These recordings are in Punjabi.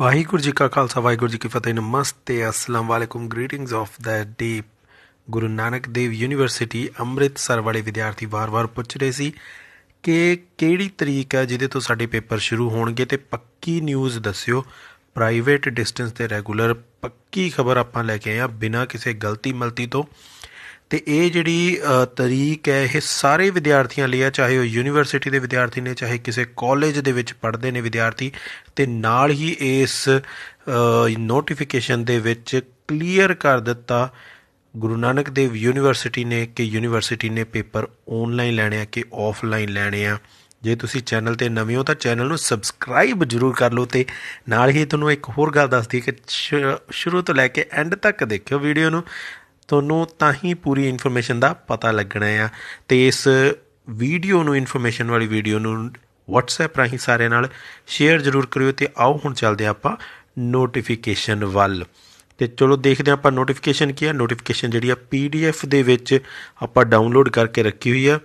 ਵਾਹਿਗੁਰੂ ਜੀ ਕਾ ਖਾਲਸਾ ਵਾਹਿਗੁਰੂ ਜੀ ਕੀ ਫਤਿਹ ਨਮਸਤੇ ਅਸਲਾਮ ਵਾਲੇਕੁਮ greetings of the day Guru Nanak Dev university Amritsar ਵਾਲੇ ਵਿਦਿਆਰਥੀ ਵਾਰ-ਵਾਰ ਪੁੱਛ ਰਹੇ ਸੀ ਕਿ ਕਿਹੜੀ ਤਰੀਕ ਹੈ ਜਿਹਦੇ ਤੋਂ ਸਾਡੇ ਪੇਪਰ ਸ਼ੁਰੂ ਹੋਣਗੇ ਤੇ ਪੱਕੀ ਨਿਊਜ਼ ਦੱਸਿਓ ਪ੍ਰਾਈਵੇਟ ਡਿਸਟੈਂਸ ਤੇ ਰੈਗੂਲਰ ਪੱਕੀ ਖਬਰ ਆਪਾਂ ਲੈ ਕੇ ਆਏ ਆ ਬਿਨਾਂ ਕਿਸੇ ਗਲਤੀ ਮਲਤੀ ਤੋਂ ਤੇ ਇਹ ਜਿਹੜੀ ਤਰੀਕ ਹੈ ਇਹ ਸਾਰੇ ਵਿਦਿਆਰਥੀਆਂ ਲਈ ਹੈ ਚਾਹੇ ਉਹ ਯੂਨੀਵਰਸਿਟੀ ਦੇ ਵਿਦਿਆਰਥੀ ਨੇ ਚਾਹੇ ਕਿਸੇ ਕਾਲਜ ਦੇ ਵਿੱਚ ਪੜ੍ਹਦੇ ਨੇ ਵਿਦਿਆਰਥੀ ਤੇ ਨਾਲ ਹੀ ਇਸ ਨੋਟੀਫਿਕੇਸ਼ਨ ਦੇ ਵਿੱਚ ਕਲੀਅਰ ਕਰ ਦਿੱਤਾ ਗੁਰੂ ਨਾਨਕ ਦੇਵ ਯੂਨੀਵਰਸਿਟੀ ਨੇ ਕਿ ਯੂਨੀਵਰਸਿਟੀ ਨੇ ਪੇਪਰ ਆਨਲਾਈਨ ਲੈਣੇ ਆ ਕਿ ਆਫਲਾਈਨ ਲੈਣੇ ਆ ਜੇ ਤੁਸੀਂ ਚੈਨਲ ਤੇ ਨਵੇਂ ਹੋ ਤਾਂ ਚੈਨਲ ਨੂੰ ਸਬਸਕ੍ਰਾਈਬ ਜਰੂਰ ਕਰ ਲਓ ਤੇ ਨਾਲ ਹੀ ਤੁਹਾਨੂੰ ਇੱਕ ਹੋਰ ਗੱਲ ਦੱਸਦੀ ਕਿ ਸ਼ੁਰੂ ਤੋਂ ਲੈ ਕੇ ਐਂਡ ਤੱਕ ਦੇਖਿਓ ਵੀਡੀਓ ਨੂੰ ਤੁਹਾਨੂੰ ਤਾਂ ਹੀ ਪੂਰੀ ਇਨਫੋਰਮੇਸ਼ਨ ਦਾ ਪਤਾ ਲੱਗਣਾ ਆ ਤੇ ਇਸ ਵੀਡੀਓ ਨੂੰ ਇਨਫੋਰਮੇਸ਼ਨ ਵਾਲੀ ਵੀਡੀਓ ਨੂੰ WhatsApp ਰਾਹੀਂ ਸਾਰੇ ਨਾਲ ਸ਼ੇਅਰ ਜ਼ਰੂਰ ਕਰਿਓ ਤੇ ਆਓ ਹੁਣ ਚੱਲਦੇ ਆਪਾਂ ਨੋਟੀਫਿਕੇਸ਼ਨ ਵੱਲ ਤੇ ਚਲੋ ਦੇਖਦੇ ਆਪਾਂ ਨੋਟੀਫਿਕੇਸ਼ਨ ਕੀ ਹੈ ਨੋਟੀਫਿਕੇਸ਼ਨ ਜਿਹੜੀ ਆ PDF ਦੇ ਵਿੱਚ ਆਪਾਂ ਡਾਊਨਲੋਡ ਕਰਕੇ ਰੱਖੀ ਹੋਈ ਆ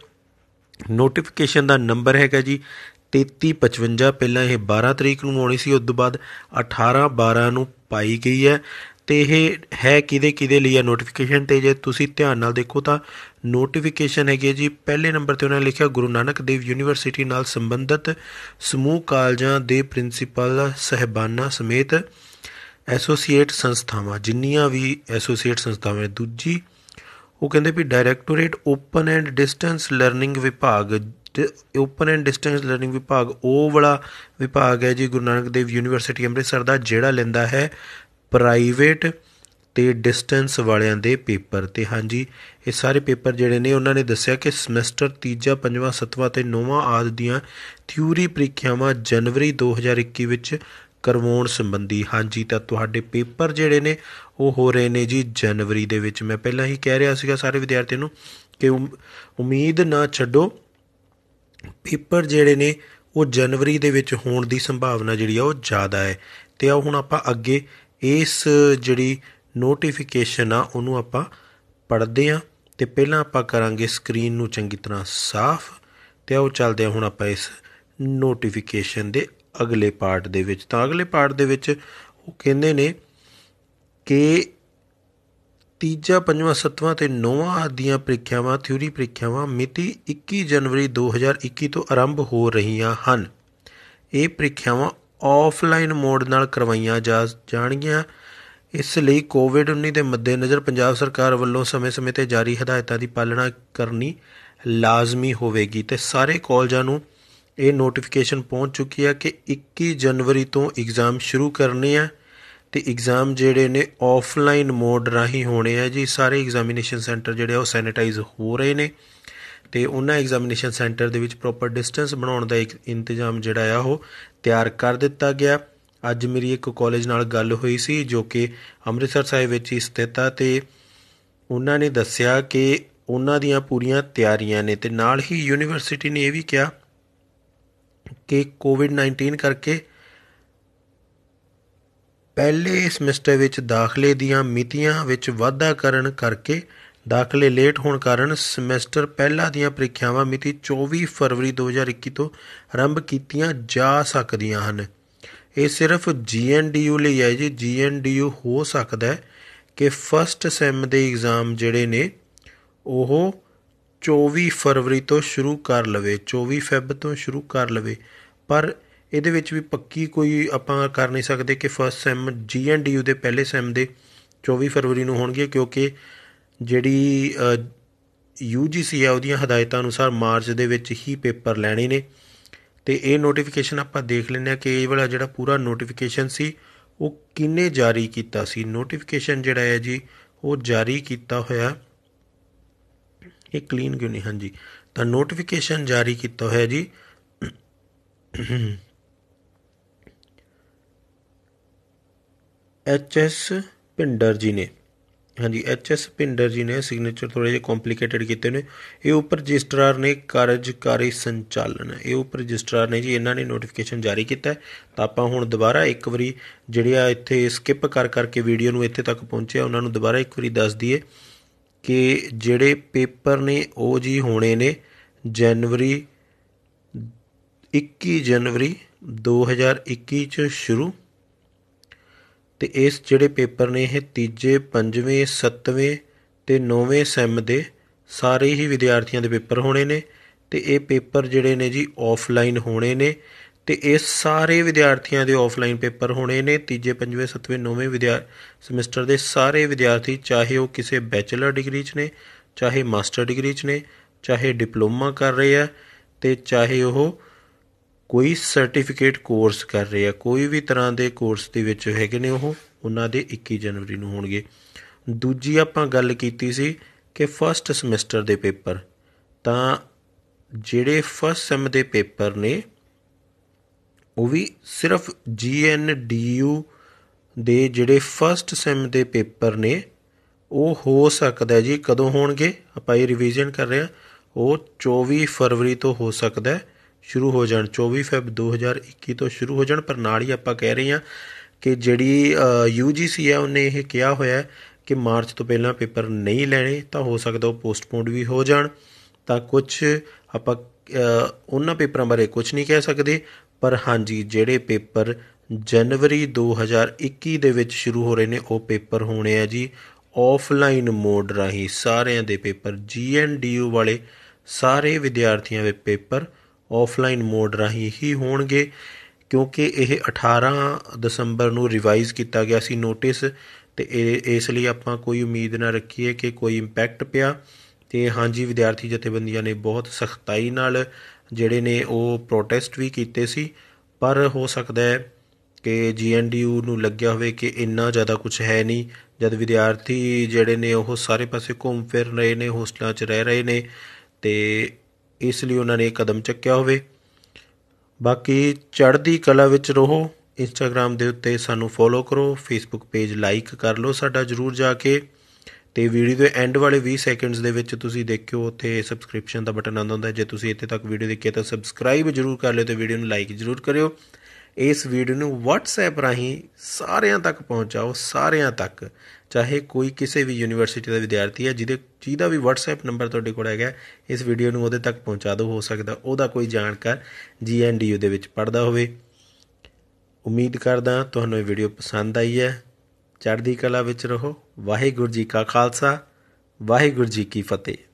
ਨੋਟੀਫਿਕੇਸ਼ਨ ਦਾ ਨੰਬਰ ਹੈਗਾ ਜੀ 3355 ਪਹਿਲਾਂ ਇਹ 12 ਤਰੀਕ ਨੂੰ ਆਉਣੀ ਸੀ ਉਸ ਤੋਂ ਬਾਅਦ 18 12 ਨੂੰ ਪਾਈ ਗਈ ਹੈ ਤੇ ਇਹ ਹੈ ਕਿਦੇ ਕਿਦੇ ਲਈ ਆ ਨੋਟੀਫਿਕੇਸ਼ਨ ਤੇ ਜੇ ਤੁਸੀਂ ਧਿਆਨ ਨਾਲ ਦੇਖੋ ਤਾਂ ਨੋਟੀਫਿਕੇਸ਼ਨ ਹੈਗੀ ਹੈ ਜੀ ਪਹਿਲੇ ਨੰਬਰ ਤੇ ਉਹਨਾਂ ਨੇ ਲਿਖਿਆ ਗੁਰੂ ਨਾਨਕ ਦੇਵ ਯੂਨੀਵਰਸਿਟੀ ਨਾਲ ਸੰਬੰਧਿਤ ਸਮੂਹ ਕਾਲਜਾਂ ਦੇ ਪ੍ਰਿੰਸੀਪਲ ਸਹਿਬਾਨਾ ਸਮੇਤ ਐਸੋਸੀਏਟ ਸੰਸਥਾਵਾਂ ਜਿੰਨੀਆਂ ਵੀ ਐਸੋਸੀਏਟ ਸੰਸਥਾਵਾਂ ਦੂਜੀ ਉਹ ਕਹਿੰਦੇ ਵੀ directorate open and distance learning ਵਿਭਾਗ ਓਪਨ ਐਂਡ ਡਿਸਟੈਂਸ ਲਰਨਿੰਗ ਵਿਭਾਗ ਉਹ ਵਾਲਾ ਵਿਭਾਗ ਹੈ ਜੀ ਗੁਰੂ ਨਾਨਕ ਦੇਵ ਯੂਨੀਵਰਸਿਟੀ ਅੰਮ੍ਰਿਤਸਰ ਦਾ ਜਿਹੜਾ ਲੈਂਦਾ ਹੈ ਪ੍ਰਾਈਵੇਟ ਤੇ ਡਿਸਟੈਂਸ ਵਾਲਿਆਂ ਦੇ ਪੇਪਰ ਤੇ ਹਾਂਜੀ ਇਹ ਸਾਰੇ ਪੇਪਰ ਜਿਹੜੇ ਨੇ ਉਹਨਾਂ ਨੇ ਦੱਸਿਆ ਕਿ ਸਮੈਸਟਰ ਤੀਜਾ ਪੰਜਵਾਂ ਸੱਤਵਾਂ ਤੇ ਨੌਵਾਂ ਆਦਿ ਦੀਆਂ ਥਿਊਰੀ ਪ੍ਰੀਖਿਆਵਾਂ ਜਨਵਰੀ 2021 ਵਿੱਚ ਕਰਵਾਉਣ ਸੰਬੰਧੀ ਹਾਂਜੀ ਤਾਂ ਤੁਹਾਡੇ ਪੇਪਰ ਜਿਹੜੇ ਨੇ ਉਹ ਹੋ ਰਹੇ ਨੇ ਜੀ ਜਨਵਰੀ ਦੇ ਵਿੱਚ ਮੈਂ ਪਹਿਲਾਂ ਹੀ ਕਹਿ ਰਿਹਾ ਸੀਗਾ ਸਾਰੇ ਵਿਦਿਆਰਥੀਆਂ ਨੂੰ ਕਿ ਉਮੀਦ ਨਾ ਛੱਡੋ ਪੇਪਰ ਜਿਹੜੇ ਨੇ ਉਹ ਜਨਵਰੀ ਦੇ ਵਿੱਚ ਹੋਣ ਦੀ ਸੰਭਾਵਨਾ ਜਿਹੜੀ ਆ ਉਹ ਜ਼ਿਆਦਾ ਹੈ ਤੇ ਆ ਹੁਣ ਆਪਾਂ ਅੱਗੇ ਇਸ ਜਿਹੜੀ ਨੋਟੀਫਿਕੇਸ਼ਨ ਆ ਉਹਨੂੰ ਆਪਾਂ ਪੜ੍ਹਦੇ ਆ ਤੇ ਪਹਿਲਾਂ ਆਪਾਂ ਕਰਾਂਗੇ ਸਕਰੀਨ ਨੂੰ ਚੰਗੀ ਤਰ੍ਹਾਂ ਸਾਫ਼ ਤੇ ਆਓ ਚੱਲਦੇ ਆ ਹੁਣ ਆਪਾਂ ਇਸ ਨੋਟੀਫਿਕੇਸ਼ਨ ਦੇ ਅਗਲੇ ਪਾਰਟ ਦੇ ਵਿੱਚ ਤਾਂ ਅਗਲੇ ਪਾਰਟ ਦੇ ਵਿੱਚ ਉਹ ਕਹਿੰਦੇ ਨੇ ਕਿ ਤੀਜਾ ਪੰਜਵਾਂ ਸੱਤਵਾਂ ਤੇ ਨੌਵਾਂ ਆਦੀਆਂ ਪ੍ਰੀਖਿਆਵਾਂ ਥਿਊਰੀ ਪ੍ਰੀਖਿਆਵਾਂ ਮਿਤੀ 21 ਜਨਵਰੀ 2021 ਤੋਂ ਆਰੰਭ ਹੋ ਰਹੀਆਂ ਹਨ ਇਹ ਪ੍ਰੀਖਿਆਵਾਂ ਆਫਲਾਈਨ ਮੋਡ ਨਾਲ ਕਰਵਾਈਆਂ ਜਾ ਜਾਣਗੀਆਂ ਇਸ ਲਈ ਕੋਵਿਡ-19 ਦੇ ਮੱਦੇਨਜ਼ਰ ਪੰਜਾਬ ਸਰਕਾਰ ਵੱਲੋਂ ਸਮੇਂ-ਸਮੇਂ ਤੇ ਜਾਰੀ ਹਦਾਇਤਾਂ ਦੀ ਪਾਲਣਾ ਕਰਨੀ ਲਾਜ਼ਮੀ ਹੋਵੇਗੀ ਤੇ ਸਾਰੇ ਕਾਲਜਾਂ ਨੂੰ ਇਹ ਨੋਟੀਫਿਕੇਸ਼ਨ ਪਹੁੰਚ ਚੁੱਕੀ ਹੈ ਕਿ 21 ਜਨਵਰੀ ਤੋਂ ਐਗਜ਼ਾਮ ਸ਼ੁਰੂ ਕਰਨੇ ਆ ਤੇ ਐਗਜ਼ਾਮ ਜਿਹੜੇ ਨੇ ਆਫਲਾਈਨ ਮੋਡ ਰਾਹੀਂ ਹੋਣੇ ਆ ਜੀ ਸਾਰੇ ਐਗਜ਼ਾਮੀਨੇਸ਼ਨ ਸੈਂਟਰ ਜਿਹੜੇ ਆ ਉਹ ਸੈਨੀਟਾਈਜ਼ ਹੋ ਰਹੇ ਨੇ ਤੇ ਉਹਨਾਂ ਐਗਜ਼ਾਮੀਨੇਸ਼ਨ ਸੈਂਟਰ ਦੇ ਵਿੱਚ ਪ੍ਰੋਪਰ ਡਿਸਟੈਂਸ ਬਣਾਉਣ ਦਾ ਇੱਕ ਇੰਤਜ਼ਾਮ ਜਿਹੜਾ ਆ ਉਹ ਤਿਆਰ ਕਰ ਦਿੱਤਾ ਗਿਆ ਅੱਜ ਮੇਰੀ ਇੱਕ ਕਾਲਜ ਨਾਲ ਗੱਲ ਹੋਈ ਸੀ ਜੋ ਕਿ ਅੰਮ੍ਰਿਤਸਰ ਸਾਹਿਬ ਵਿੱਚ ਹੀ ਸਥਿਤ ਆ ਤੇ ਉਹਨਾਂ ਨੇ ਦੱਸਿਆ ਕਿ ਉਹਨਾਂ ਦੀਆਂ ਪੂਰੀਆਂ ਤਿਆਰੀਆਂ ਨੇ ਤੇ ਨਾਲ ਹੀ ਯੂਨੀਵਰਸਿਟੀ ਨੇ ਇਹ ਵੀ ਕਿਹਾ ਕਿ ਕੋਵਿਡ-19 ਕਰਕੇ ਪਹਿਲੇ ਸਮੈਸਟਰ ਵਿੱਚ ਦਾਖਲੇ ਦੀਆਂ ਮਿਤੀਆਂ ਵਿੱਚ ਵਾਧਾ ਕਰਨ ਕਰਕੇ ਦਾਖਲੇ ਲੇਟ ਹੋਣ ਕਾਰਨ ਸਮੈਸਟਰ ਪਹਿਲਾ ਦੀਆਂ ਪ੍ਰੀਖਿਆਵਾਂ ਮਿਤੀ 24 ਫਰਵਰੀ 2021 ਤੋਂ ਆਰੰਭ ਕੀਤੀਆਂ ਜਾ ਸਕਦੀਆਂ ਹਨ ਇਹ ਸਿਰਫ ਜੀਐਨਡੀਯੂ ਲਈ ਹੈ ਜੀ ਜੀਐਨਡੀਯੂ ਹੋ ਸਕਦਾ ਹੈ ਕਿ ਫਸਟ ਸੈਮ ਦੇ ਐਗਜ਼ਾਮ ਜਿਹੜੇ ਨੇ ਉਹ 24 ਫਰਵਰੀ ਤੋਂ ਸ਼ੁਰੂ ਕਰ ਲਵੇ 24 ਫੈਬ ਤੋਂ ਸ਼ੁਰੂ ਕਰ ਲਵੇ ਪਰ ਇਹਦੇ ਵਿੱਚ ਵੀ ਪੱਕੀ ਕੋਈ ਆਪਾਂ ਕਰ ਨਹੀਂ ਸਕਦੇ ਕਿ ਫਸਟ ਸੈਮ ਜੀਐਨਡੀਯੂ ਦੇ ਪਹਿਲੇ ਸੈਮ ਦੇ 24 ਫਰਵਰੀ ਨੂੰ ਹੋਣਗੇ ਕਿਉਂਕਿ ਜਿਹੜੀ UGC ਹੈ ਆ ਉਹਦੀਆਂ ਹਦਾਇਤਾਂ ਅਨੁਸਾਰ ਮਾਰਚ ਦੇ ਵਿੱਚ ਹੀ ਪੇਪਰ ਲੈਣੇ ਨੇ ਤੇ ਇਹ ਨੋਟੀਫਿਕੇਸ਼ਨ ਆਪਾਂ ਦੇਖ ਲੈਂਦੇ ਆ ਕਿ ਇਹ ਵਾਲਾ ਜਿਹੜਾ ਪੂਰਾ ਨੋਟੀਫਿਕੇਸ਼ਨ ਸੀ ਉਹ ਕਿੰਨੇ ਜਾਰੀ ਕੀਤਾ ਸੀ ਨੋਟੀਫਿਕੇਸ਼ਨ ਜਿਹੜਾ ਹੈ ਜੀ ਉਹ ਜਾਰੀ ਕੀਤਾ ਹੋਇਆ ਇਹ ਕਲੀਨ ਕਿਉਂ ਨਹੀਂ ਹਾਂਜੀ ਤਾਂ ਨੋਟੀਫਿਕੇਸ਼ਨ ਜਾਰੀ ਕੀਤਾ ਹੋਇਆ ਜੀ ਐਚ ਐਸ ਪਿੰਡਰ ਜੀ ਨੇ ਹਾਂਜੀ ਐਚ ਐਸ ਭਿੰਡਰ ਜੀ ਨੇ ਸਿਗਨੇਚਰ ਥੋੜੇ ਜਿਹਾ ਕੰਪਲਿਕੇਟਡ ਕੀਤੇ ਨੇ ਇਹ ਉਪਰ ਰਜਿਸਟਰਾਰ ਨੇ ਕਾਰਜਕਾਰੀ ਸੰਚਾਲਨ ਇਹ ਉਪਰ ਰਜਿਸਟਰਾਰ ਨੇ ਜੀ ਇਹਨਾਂ ਨੇ ਨੋਟੀਫਿਕੇਸ਼ਨ ਜਾਰੀ ਕੀਤਾ ਤਾਂ ਆਪਾਂ ਹੁਣ ਦੁਬਾਰਾ ਇੱਕ ਵਾਰੀ ਜਿਹੜਿਆ ਇੱਥੇ ਸਕਿਪ ਕਰ ਕਰਕੇ ਵੀਡੀਓ ਨੂੰ ਇੱਥੇ ਤੱਕ ਪਹੁੰਚਿਆ ਉਹਨਾਂ ਨੂੰ ਦੁਬਾਰਾ ਇੱਕ ਵਾਰੀ ਦੱਸ ਦਈਏ ਕਿ ਜਿਹੜੇ ਪੇਪਰ ਨੇ ਉਹ ਜੀ ਹੋਣੇ ਨੇ ਜਨਵਰੀ 21 ਜਨਵਰੀ 2021 ਚ ਸ਼ੁਰੂ ਤੇ ਇਸ ਜਿਹੜੇ ਪੇਪਰ ਨੇ ਇਹ ਤੀਜੇ ਪੰਜਵੇਂ ਸੱਤਵੇਂ ਤੇ ਨੌਵੇਂ ਸੈਮ ਦੇ ਸਾਰੇ ਹੀ ਵਿਦਿਆਰਥੀਆਂ ਦੇ ਪੇਪਰ ਹੋਣੇ ਨੇ ਤੇ ਇਹ ਪੇਪਰ ਜਿਹੜੇ ਨੇ ਜੀ ਆਫਲਾਈਨ ਹੋਣੇ ਨੇ ਤੇ ਇਹ ਸਾਰੇ ਵਿਦਿਆਰਥੀਆਂ ਦੇ ਆਫਲਾਈਨ ਪੇਪਰ ਹੋਣੇ ਨੇ ਤੀਜੇ ਪੰਜਵੇਂ ਸੱਤਵੇਂ ਨੌਵੇਂ ਵਿਦਿਆ ਸੈਮੈਸਟਰ ਦੇ ਸਾਰੇ ਵਿਦਿਆਰਥੀ ਚਾਹੇ ਉਹ ਕਿਸੇ ਬੈਚਲਰ ਡਿਗਰੀ 'ਚ ਨੇ ਚਾਹੇ ਮਾਸਟਰ ਡਿਗਰੀ 'ਚ ਨੇ ਚਾਹੇ ਡਿਪਲੋਮਾ ਕਰ ਰਹੇ ਆ ਤੇ ਚਾਹੇ ਉਹ ਕੋਈ ਸਰਟੀਫਿਕੇਟ ਕੋਰਸ ਕਰ ਰਹੇ ਆ ਕੋਈ ਵੀ ਤਰ੍ਹਾਂ ਦੇ ਕੋਰਸ ਦੇ ਵਿੱਚ ਹੈਗੇ ਨੇ ਉਹ ਉਹਨਾਂ ਦੇ 21 ਜਨਵਰੀ ਨੂੰ ਹੋਣਗੇ ਦੂਜੀ ਆਪਾਂ ਗੱਲ ਕੀਤੀ ਸੀ ਕਿ ਫਸਟ ਸਮੈਸਟਰ ਦੇ ਪੇਪਰ ਤਾਂ ਜਿਹੜੇ ਫਸਟ ਸੈਮ ਦੇ ਪੇਪਰ ਨੇ ਉਹ ਵੀ ਸਿਰਫ ਜੀਐਨਡੀਯੂ ਦੇ ਜਿਹੜੇ ਫਸਟ ਸੈਮ ਦੇ ਪੇਪਰ ਨੇ ਉਹ ਹੋ ਸਕਦਾ ਜੀ ਕਦੋਂ ਹੋਣਗੇ ਆਪਾਂ ਇਹ ਰਿਵੀਜ਼ਨ ਕਰ ਰਹੇ ਆ ਉਹ 24 ਫਰਵਰੀ ਤੋਂ ਹੋ ਸਕਦਾ ਹੈ ਸ਼ੁਰੂ ਹੋ ਜਾਣ 24 ਫੈਬ 2021 ਤੋਂ ਸ਼ੁਰੂ ਹੋ ਜਾਣ ਪਰ ਨਾਲ ਹੀ ਆਪਾਂ ਕਹਿ ਰਹੇ ਹਾਂ ਕਿ ਜਿਹੜੀ UGC ਹੈ ਉਹਨੇ ਇਹ ਕਿਹਾ ਹੋਇਆ ਹੈ ਕਿ ਮਾਰਚ ਤੋਂ ਪਹਿਲਾਂ ਪੇਪਰ ਨਹੀਂ ਲੈਣੇ ਤਾਂ ਹੋ ਸਕਦਾ ਉਹ ਪੋਸਟਪੋਨਡ ਵੀ ਹੋ ਜਾਣ ਤਾਂ ਕੁਝ ਆਪਾਂ ਉਹਨਾਂ ਪੇਪਰਾਂ ਬਾਰੇ ਕੁਝ ਨਹੀਂ ਕਹਿ ਸਕਦੇ ਪਰ ਹਾਂਜੀ ਜਿਹੜੇ ਪੇਪਰ ਜਨਵਰੀ 2021 ਦੇ ਵਿੱਚ ਸ਼ੁਰੂ ਹੋ ਰਹੇ ਨੇ ਉਹ ਪੇਪਰ ਹੋਣੇ ਆ ਜੀ ਆਫਲਾਈਨ ਮੋਡ ਰਾਹੀਂ ਸਾਰਿਆਂ ਦੇ ਪੇਪਰ ਜੀਐਨਡੀਯੂ ਵਾਲੇ ਸਾਰੇ ਵਿਦਿਆਰਥੀਆਂ ਦੇ ਪੇਪਰ ਆਫਲਾਈਨ ਮੋਡ ਰਾਹੀਂ ਹੀ ਹੋਣਗੇ ਕਿਉਂਕਿ ਇਹ 18 ਦਸੰਬਰ ਨੂੰ ਰਿਵਾਈਜ਼ ਕੀਤਾ ਗਿਆ ਸੀ ਨੋਟਿਸ ਤੇ ਇਸ ਲਈ ਆਪਾਂ ਕੋਈ ਉਮੀਦ ਨਾ ਰੱਖੀਏ ਕਿ ਕੋਈ ਇੰਪੈਕਟ ਪਿਆ ਤੇ ਹਾਂਜੀ ਵਿਦਿਆਰਥੀ ਜਥੇਬੰਦੀਆਂ ਨੇ ਬਹੁਤ ਸਖਤਾਈ ਨਾਲ ਜਿਹੜੇ ਨੇ ਉਹ ਪ੍ਰੋਟੈਸਟ ਵੀ ਕੀਤੇ ਸੀ ਪਰ ਹੋ ਸਕਦਾ ਹੈ ਕਿ ਜੀਐਨਡੀਯੂ ਨੂੰ ਲੱਗਿਆ ਹੋਵੇ ਕਿ ਇੰਨਾ ਜ਼ਿਆਦਾ ਕੁਝ ਹੈ ਨਹੀਂ ਜਦ ਵਿਦਿਆਰਥੀ ਜਿਹੜੇ ਨੇ ਉਹ ਸਾਰੇ ਪਾਸੇ ਘੁੰਮ ਫਿਰ ਰਹੇ ਨੇ ਹੋਸਟਲਾਂ 'ਚ ਰਹਿ ਰਹੇ ਨੇ ਤੇ ਇਸ ਲਈ ਉਹਨਾਂ ਨੇ ਇਹ ਕਦਮ ਚੱਕਿਆ ਹੋਵੇ ਬਾਕੀ ਚੜ੍ਹਦੀ ਕਲਾ ਵਿੱਚ ਰਹੋ ਇੰਸਟਾਗ੍ਰam ਦੇ ਉੱਤੇ ਸਾਨੂੰ ਫੋਲੋ ਕਰੋ ਫੇਸਬੁੱਕ ਪੇਜ ਲਾਈਕ ਕਰ ਲਓ ਸਾਡਾ ਜਰੂਰ ਜਾ ਕੇ ਤੇ ਵੀਡੀਓ ਦੇ ਐਂਡ ਵਾਲੇ 20 ਸੈਕਿੰਡਸ ਦੇ ਵਿੱਚ ਤੁਸੀਂ ਦੇਖਿਓ ਉੱਥੇ ਸਬਸਕ੍ਰਿਪਸ਼ਨ ਦਾ ਬਟਨ ਆਉਂਦਾ ਹੁੰਦਾ ਜੇ ਤੁਸੀਂ ਇੱਥੇ ਤੱਕ ਵੀਡੀਓ ਦੇਖਿਆ ਤਾਂ ਸਬਸਕ੍ਰਾਈਬ ਜਰੂਰ ਕਰ ਲਿਓ ਤੇ ਵੀਡੀਓ ਨੂੰ ਲਾਈਕ ਜਰੂਰ ਕਰਿਓ ਇਸ ਵੀਡੀਓ ਨੂੰ WhatsApp ਰਾਹੀਂ ਸਾਰਿਆਂ ਤੱਕ ਪਹੁੰਚਾਓ ਸਾਰਿਆਂ ਤੱਕ ਚਾਹੇ ਕੋਈ ਕਿਸੇ ਵੀ ਯੂਨੀਵਰਸਿਟੀ ਦਾ ਵਿਦਿਆਰਥੀ ਹੈ ਜਿਹਦੇ ਜਿਹਦਾ ਵੀ WhatsApp ਨੰਬਰ ਤੁਹਾਡੇ ਕੋਲ ਹੈਗਾ ਇਸ ਵੀਡੀਓ ਨੂੰ ਉਹਦੇ ਤੱਕ ਪਹੁੰਚਾ ਦਿਓ ਹੋ ਸਕਦਾ ਉਹਦਾ ਕੋਈ ਜਾਣਕਾਰ GNDU ਦੇ ਵਿੱਚ ਪੜਦਾ ਹੋਵੇ ਉਮੀਦ ਕਰਦਾ ਤੁਹਾਨੂੰ ਇਹ ਵੀਡੀਓ ਪਸੰਦ ਆਈ ਹੈ ਚੜ੍ਹਦੀ ਕਲਾ ਵਿੱਚ ਰਹੋ ਵਾਹਿਗੁਰੂ ਜੀ ਕਾ ਖਾਲਸਾ ਵਾਹਿਗੁਰੂ ਜੀ ਕੀ ਫਤਿਹ